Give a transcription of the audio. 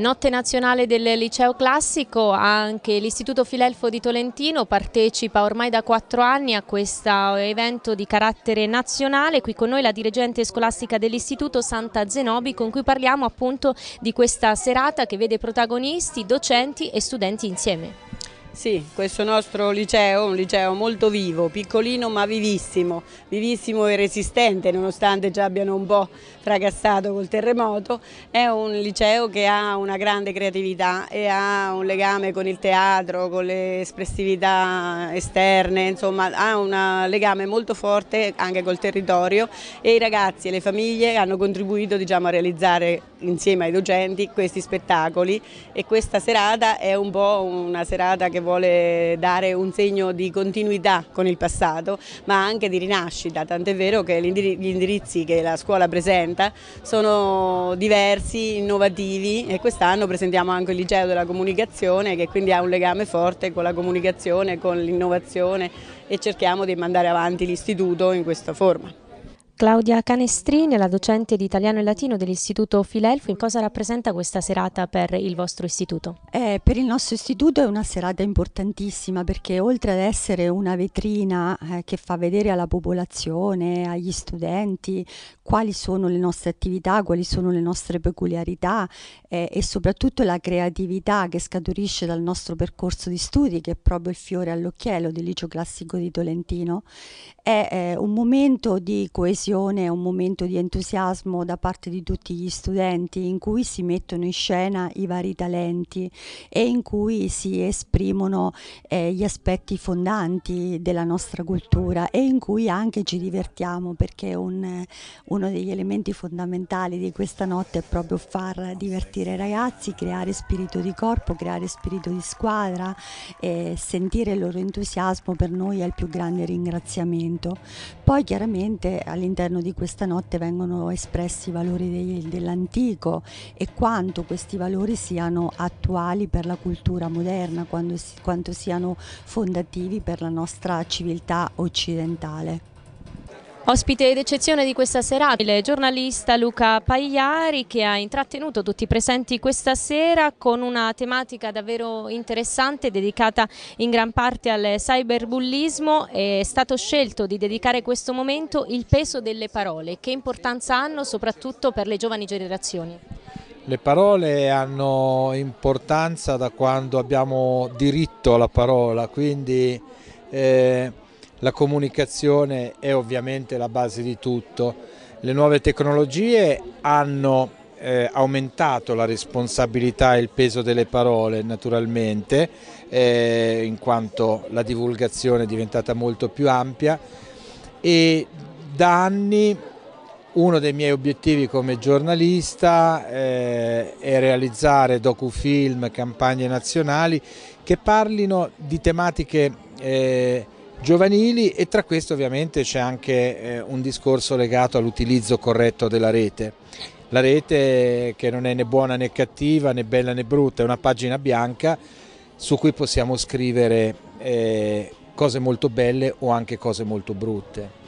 Notte nazionale del liceo classico, anche l'Istituto Filelfo di Tolentino partecipa ormai da quattro anni a questo evento di carattere nazionale. Qui con noi la dirigente scolastica dell'Istituto Santa Zenobi con cui parliamo appunto di questa serata che vede protagonisti, docenti e studenti insieme. Sì, questo nostro liceo è un liceo molto vivo, piccolino ma vivissimo, vivissimo e resistente nonostante già abbiano un po' fracassato col terremoto, è un liceo che ha una grande creatività e ha un legame con il teatro, con le espressività esterne, insomma ha un legame molto forte anche col territorio e i ragazzi e le famiglie hanno contribuito diciamo, a realizzare insieme ai docenti questi spettacoli e questa serata è un po' una serata che che vuole dare un segno di continuità con il passato ma anche di rinascita, tant'è vero che gli indirizzi che la scuola presenta sono diversi, innovativi e quest'anno presentiamo anche il liceo della comunicazione che quindi ha un legame forte con la comunicazione, con l'innovazione e cerchiamo di mandare avanti l'istituto in questa forma. Claudia Canestrini, la docente di italiano e latino dell'Istituto Filelfo, cosa rappresenta questa serata per il vostro istituto? Eh, per il nostro istituto è una serata importantissima perché oltre ad essere una vetrina eh, che fa vedere alla popolazione, agli studenti, quali sono le nostre attività, quali sono le nostre peculiarità eh, e soprattutto la creatività che scaturisce dal nostro percorso di studi, che è proprio il fiore all'occhiello del liceo classico di Tolentino, è eh, un momento di coesione passione, un momento di entusiasmo da parte di tutti gli studenti in cui si mettono in scena i vari talenti e in cui si esprimono eh, gli aspetti fondanti della nostra cultura e in cui anche ci divertiamo perché un, uno degli elementi fondamentali di questa notte è proprio far divertire i ragazzi, creare spirito di corpo, creare spirito di squadra e sentire il loro entusiasmo per noi è il più grande ringraziamento. Poi chiaramente all'interno all'interno di questa notte vengono espressi i valori dei, dell'antico e quanto questi valori siano attuali per la cultura moderna, quanto, quanto siano fondativi per la nostra civiltà occidentale. Ospite d'eccezione di questa serata, il giornalista Luca Pagliari che ha intrattenuto tutti i presenti questa sera con una tematica davvero interessante dedicata in gran parte al cyberbullismo. È stato scelto di dedicare questo momento il peso delle parole. Che importanza hanno soprattutto per le giovani generazioni? Le parole hanno importanza da quando abbiamo diritto alla parola, quindi... Eh la comunicazione è ovviamente la base di tutto. Le nuove tecnologie hanno eh, aumentato la responsabilità e il peso delle parole naturalmente, eh, in quanto la divulgazione è diventata molto più ampia e da anni uno dei miei obiettivi come giornalista eh, è realizzare docufilm, campagne nazionali che parlino di tematiche eh, giovanili e tra questo ovviamente c'è anche eh, un discorso legato all'utilizzo corretto della rete. La rete che non è né buona né cattiva, né bella né brutta, è una pagina bianca su cui possiamo scrivere eh, cose molto belle o anche cose molto brutte.